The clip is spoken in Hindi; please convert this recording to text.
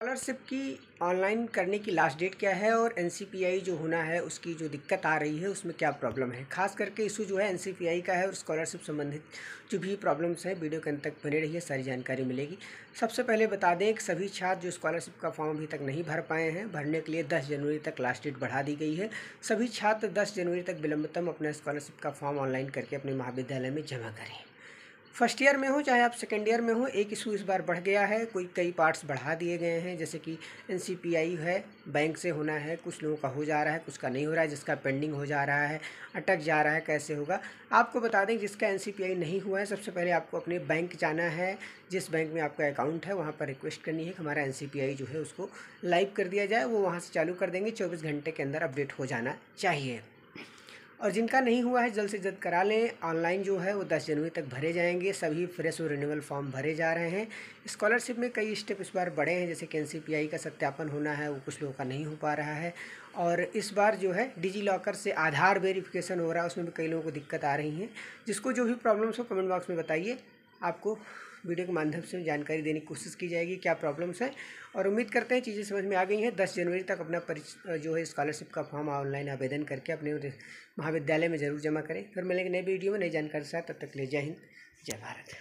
स्कॉलरशिप की ऑनलाइन करने की लास्ट डेट क्या है और एन जो होना है उसकी जो दिक्कत आ रही है उसमें क्या प्रॉब्लम है खास करके इशू जो है एन का है और स्कॉलरशिप संबंधित जो भी प्रॉब्लम्स हैं वीडियो के अंत तक बने रहिए सारी जानकारी मिलेगी सबसे पहले बता दें कि सभी छात्र जो स्कॉलरशिप का फॉर्म अभी तक नहीं भर पाए हैं भरने के लिए दस जनवरी तक लास्ट डेट बढ़ा दी गई है सभी छात्र दस जनवरी तक विलंबतम अपना स्कॉलरशिप का फॉर्म ऑनलाइन करके अपने महाविद्यालय में जमा करें फर्स्ट ईयर में हो चाहे आप सेकेंड ईयर में हो एक इशू इस बार बढ़ गया है कोई कई पार्ट्स बढ़ा दिए गए हैं जैसे कि एन है बैंक से होना है कुछ लोगों का हो जा रहा है कुछ का नहीं हो रहा है जिसका पेंडिंग हो जा रहा है अटक जा रहा है कैसे होगा आपको बता दें जिसका एन नहीं हुआ है सबसे पहले आपको अपने बैंक जाना है जिस बैंक में आपका अकाउंट है वहाँ पर रिक्वेस्ट करनी है कि हमारा एन जो है उसको लाइव कर दिया जाए वो वहाँ से चालू कर देंगे चौबीस घंटे के अंदर अपडेट हो जाना चाहिए और जिनका नहीं हुआ है जल्द से जल्द करा लें ऑनलाइन जो है वो दस जनवरी तक भरे जाएंगे सभी फ्रेश और रिन्यूअल फॉर्म भरे जा रहे हैं स्कॉलरशिप में कई स्टेप इस बार बड़े हैं जैसे कि एन का सत्यापन होना है वो कुछ लोगों का नहीं हो पा रहा है और इस बार जो है डिजी लॉकर से आधार वेरिफिकेशन हो रहा है उसमें भी कई लोगों को दिक्कत आ रही है जिसको जो भी प्रॉब्लम्स हो कमेंट बॉक्स में बताइए आपको वीडियो के माध्यम से जानकारी देने की कोशिश की जाएगी क्या प्रॉब्लम्स हैं और उम्मीद करते हैं चीज़ें समझ में आ गई हैं दस जनवरी तक अपना परिच जो है स्कॉलरशिप का फॉर्म ऑनलाइन आवेदन करके अपने महाविद्यालय में ज़रूर जमा करें फिर मिलेंगे नए वीडियो में नई जानकारी साथ तब तक ले जय हिंद जय भारत